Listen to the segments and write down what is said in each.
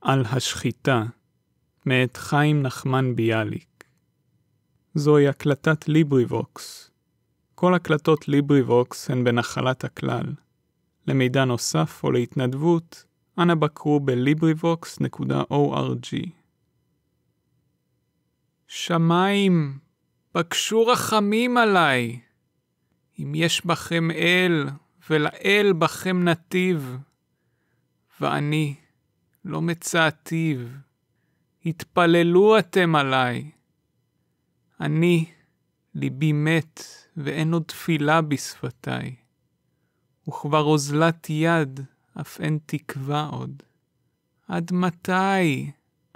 על השחיטה, מאת חיים נחמן ביאליק. זוהי הקלטת ליבריבוקס. כל הקלטות ליבריבוקס הן בנחלת הכלל. למידע נוסף או להתנדבות, אנא בקרו ב-librivox.org. שמיים, בקשו רחמים עליי. אם יש בכם אל, ולאל בכם נתיב. ואני, לא מצאתיו. התפללו אתם עליי. אני, ליבי מת, ואין עוד תפילה בשפתיי. וכבר אוזלת יד, אף אין תקווה עוד. עד מתי?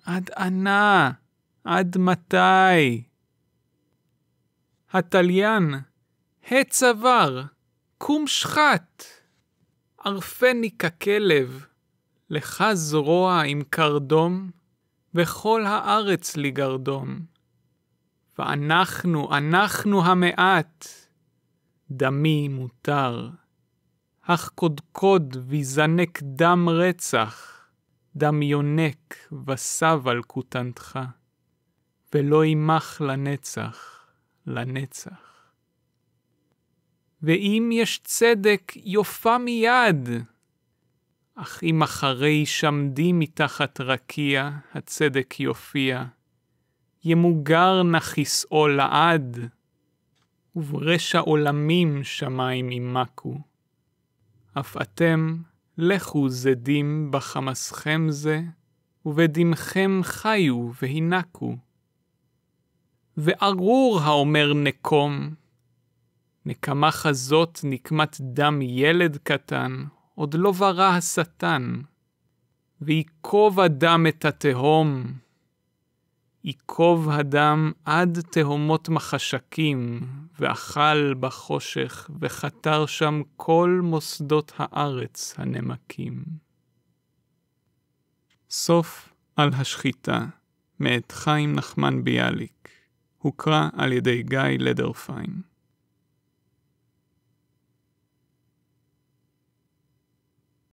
עד ענה? עד מתי? התליין, הץ עבר, קום שחט. ערפני ככלב, לך זרוע עם קרדום, וכל הארץ לי גרדום. ואנחנו, אנחנו המעט, דמי מותר. אך קודקוד ויזנק דם רצח, דם יונק וסב על כותנתך, ולא ימח לנצח, לנצח. ואם יש צדק, יופה מיד. אך אם אחרי שמדי מתחת רקיע, הצדק יופיע. ימוגר נכיסאו לעד, וברשע עולמים שמיים עמקו. אף אתם, לכו זדים בחמסכם זה, ובדמכם חיו והינקו. וארור האומר נקום, נקמה חזות נקמת דם ילד קטן, עוד לא ברא השטן, ויקוב הדם את התהום. ייקוב הדם עד תהומות מחשקים, ואכל בחושך, וחתר שם כל מוסדות הארץ הנמקים. סוף על השחיטה, מאת חיים נחמן ביאליק, הוקרא על ידי גיא לדרפיין.